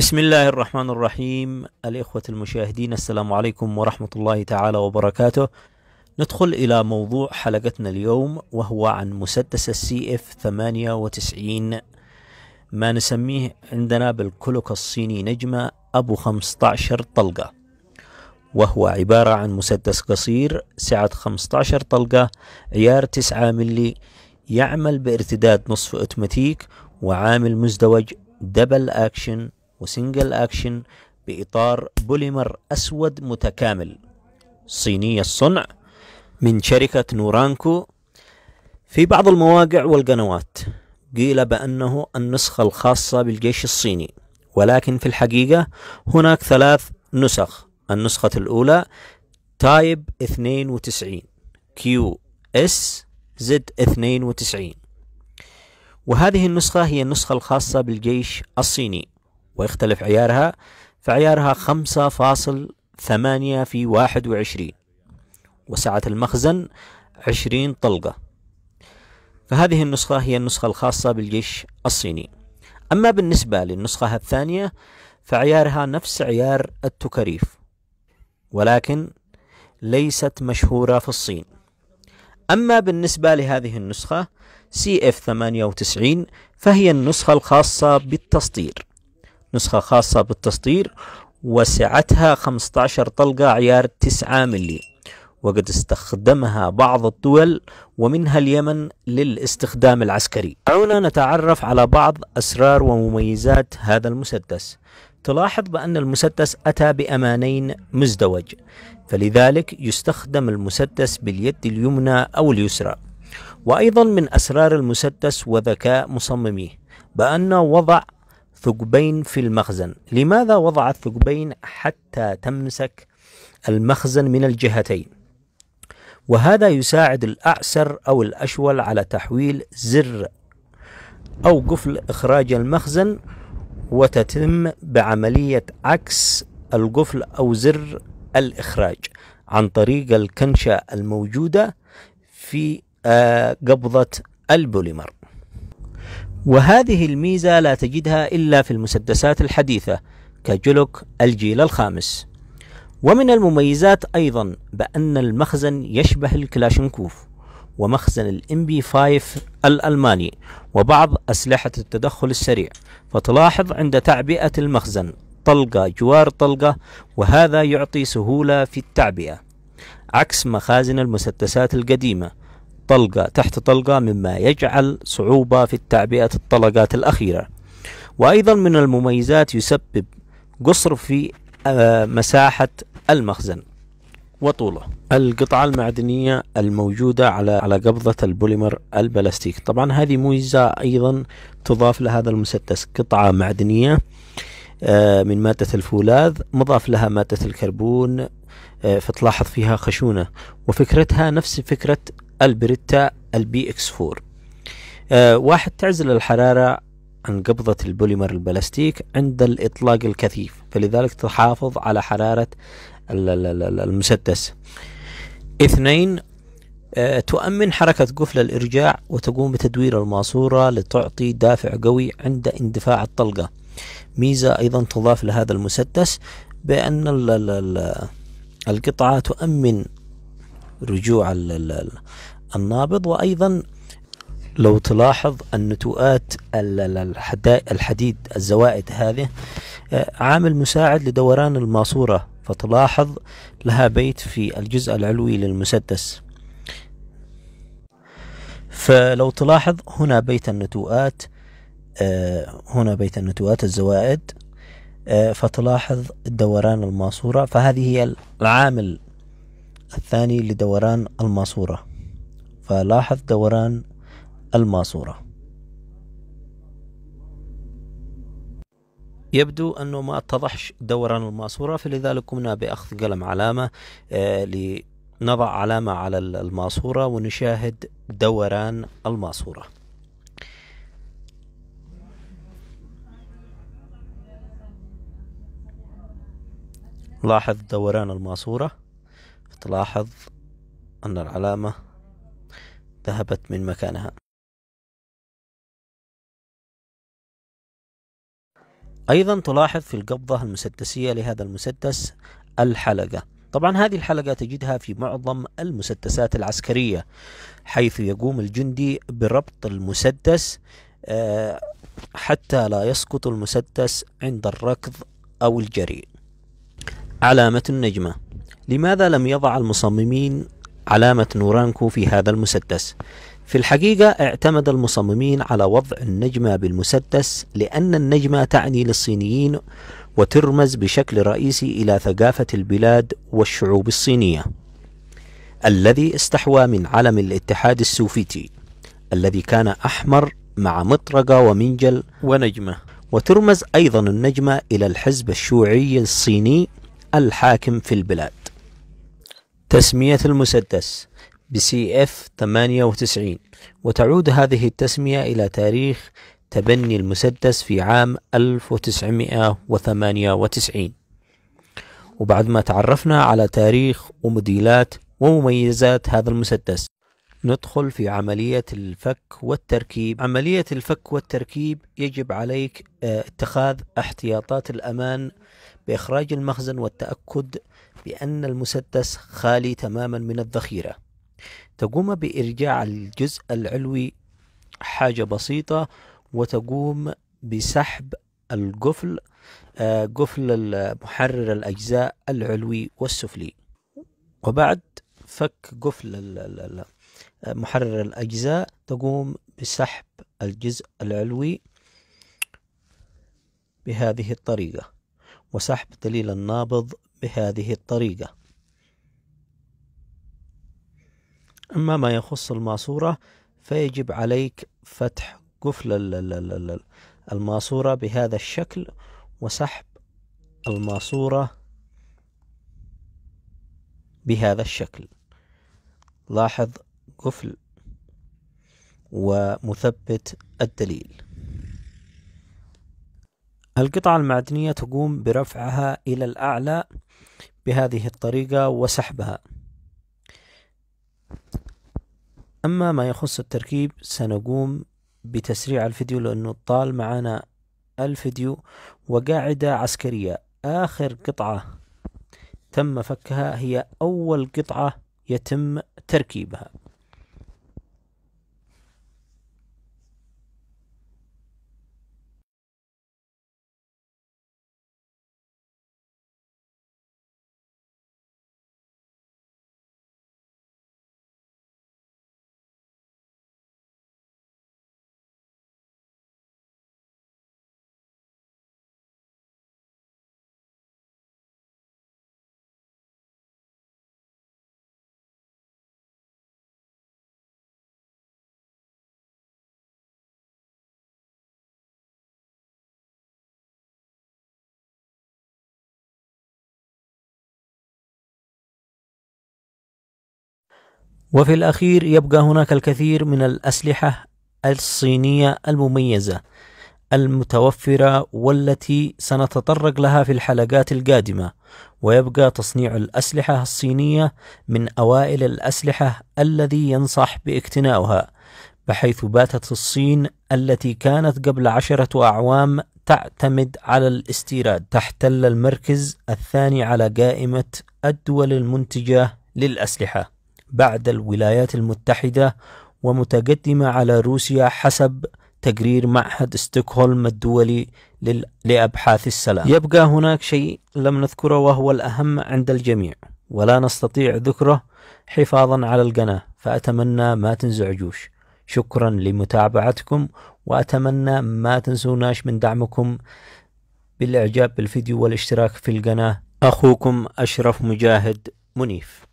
بسم الله الرحمن الرحيم الإخوة المشاهدين السلام عليكم ورحمة الله تعالى وبركاته ندخل إلى موضوع حلقتنا اليوم وهو عن مسدس السي اف 98 ما نسميه عندنا بالكلوك الصيني نجمة أبو 15 طلقة وهو عبارة عن مسدس قصير سعة 15 طلقة عيار 9 ملي يعمل بارتداد نصف أوتوماتيك وعامل مزدوج دبل أكشن وسنجل أكشن بإطار بوليمر أسود متكامل صيني الصنع من شركة نورانكو في بعض المواقع والقنوات قيل بأنه النسخة الخاصة بالجيش الصيني ولكن في الحقيقة هناك ثلاث نسخ النسخة الأولى تايب 92 كيو اس زد 92 وهذه النسخة هي النسخة الخاصة بالجيش الصيني ويختلف عيارها فعيارها 5.8 في 21 وسعة المخزن 20 طلقة فهذه النسخة هي النسخة الخاصة بالجيش الصيني أما بالنسبة للنسخة الثانية فعيارها نفس عيار التكاريف ولكن ليست مشهورة في الصين أما بالنسبة لهذه النسخة CF98 فهي النسخة الخاصة بالتصدير نسخة خاصة بالتصدير وسعتها 15 طلقة عيار 9 ملي وقد استخدمها بعض الدول ومنها اليمن للاستخدام العسكري دعونا نتعرف على بعض أسرار ومميزات هذا المسدس تلاحظ بأن المسدس أتى بأمانين مزدوج فلذلك يستخدم المسدس باليد اليمنى أو اليسرى وأيضا من أسرار المسدس وذكاء مصمميه بأنه وضع ثقبين في المخزن لماذا وضع الثقبين حتى تمسك المخزن من الجهتين وهذا يساعد الأعسر أو الأشول على تحويل زر أو قفل إخراج المخزن وتتم بعملية عكس القفل أو زر الإخراج عن طريق الكنشة الموجودة في آه، قبضة البوليمر وهذه الميزة لا تجدها إلا في المسدسات الحديثة كجلوك الجيل الخامس ومن المميزات أيضا بأن المخزن يشبه الكلاشنكوف ومخزن الام بي 5 الألماني وبعض أسلحة التدخل السريع فتلاحظ عند تعبئة المخزن طلقة جوار طلقة وهذا يعطي سهولة في التعبئة عكس مخازن المسدسات القديمة طلقة تحت طلقة مما يجعل صعوبة في تعبئة الطلقات الأخيرة وأيضا من المميزات يسبب قصر في آه، مساحة المخزن وطوله القطعة المعدنية الموجودة على على قبضة البوليمر البلاستيك طبعا هذه ميزة أيضا تضاف لهذا المسدس قطعة معدنية آه، من مادة الفولاذ مضاف لها مادة الكربون آه، فتلاحظ فيها خشونة وفكرتها نفس فكرة البريتا البي اكس 4 آه، واحد تعزل الحرارة عن قبضة البوليمر البلاستيك عند الإطلاق الكثيف فلذلك تحافظ على حرارة المسدس اثنين أه تؤمن حركة قفل الإرجاع وتقوم بتدوير الماسورة لتعطي دافع قوي عند اندفاع الطلقة ميزة أيضا تضاف لهذا المسدس بأن القطعة تؤمن رجوع النابض وأيضا لو تلاحظ النتوءات الحديد الزوائد هذه آه، عامل مساعد لدوران الماسورة فتلاحظ لها بيت في الجزء العلوي للمسدس فلو تلاحظ هنا بيت النتوءات آه، هنا بيت النتوءات الزوائد آه، فتلاحظ دوران الماسورة فهذه هي العامل الثاني لدوران الماسورة فلاحظ دوران الماسورة يبدو أنه ما اتضحش دوران الماسورة فلذلك قمنا بأخذ قلم علامة آه، لنضع علامة على الماسورة ونشاهد دوران الماسورة لاحظ دوران الماسوره تلاحظ أن العلامة ذهبت من مكانها أيضا تلاحظ في القبضة المسدسية لهذا المسدس الحلقة طبعا هذه الحلقة تجدها في معظم المسدسات العسكرية حيث يقوم الجندي بربط المسدس آه، حتى لا يسقط المسدس عند الركض أو الجري علامة النجمة لماذا لم يضع المصممين علامة نورانكو في هذا المسدس؟ في الحقيقة اعتمد المصممين على وضع النجمة بالمسدس لأن النجمة تعني للصينيين وترمز بشكل رئيسي إلى ثقافة البلاد والشعوب الصينية الذي استحوى من علم الاتحاد السوفيتي الذي كان أحمر مع مطرقة ومنجل ونجمة وترمز أيضا النجمة إلى الحزب الشيوعي الصيني الحاكم في البلاد تسمية المسدس بسي اف 98 وتعود هذه التسمية إلى تاريخ تبني المسدس في عام 1998 وبعد ما تعرفنا على تاريخ وموديلات ومميزات هذا المسدس ندخل في عملية الفك والتركيب عملية الفك والتركيب يجب عليك آه، اتخاذ احتياطات الأمان بإخراج المخزن والتأكد بأن المسدس خالي تماما من الذخيرة تقوم بإرجاع الجزء العلوي حاجة بسيطة وتقوم بسحب القفل آه، قفل محرر الأجزاء العلوي والسفلي وبعد فك قفل محرر الأجزاء تقوم بسحب الجزء العلوي بهذه الطريقة وسحب دليل النابض بهذه الطريقة أما ما يخص الماسورة فيجب عليك فتح قفل الماسورة بهذا الشكل وسحب الماسورة بهذا الشكل لاحظ قفل ومثبت الدليل القطعة المعدنية تقوم برفعها إلى الأعلى بهذه الطريقة وسحبها أما ما يخص التركيب سنقوم بتسريع الفيديو لأنه طال معنا الفيديو وقاعدة عسكرية آخر قطعة تم فكها هي أول قطعة يتم تركيبها وفي الأخير يبقى هناك الكثير من الأسلحة الصينية المميزة المتوفرة والتي سنتطرق لها في الحلقات القادمة ويبقى تصنيع الأسلحة الصينية من أوائل الأسلحة الذي ينصح باقتناؤها بحيث باتت الصين التي كانت قبل عشرة أعوام تعتمد على الاستيراد تحتل المركز الثاني على قائمة الدول المنتجة للأسلحة بعد الولايات المتحدة ومتقدمة على روسيا حسب تقرير معهد ستوكهولم الدولي لأبحاث السلام يبقى هناك شيء لم نذكره وهو الأهم عند الجميع ولا نستطيع ذكره حفاظا على القناة فأتمنى ما تنزعجوش شكرا لمتابعتكم وأتمنى ما تنسوناش من دعمكم بالإعجاب بالفيديو والاشتراك في القناة أخوكم أشرف مجاهد منيف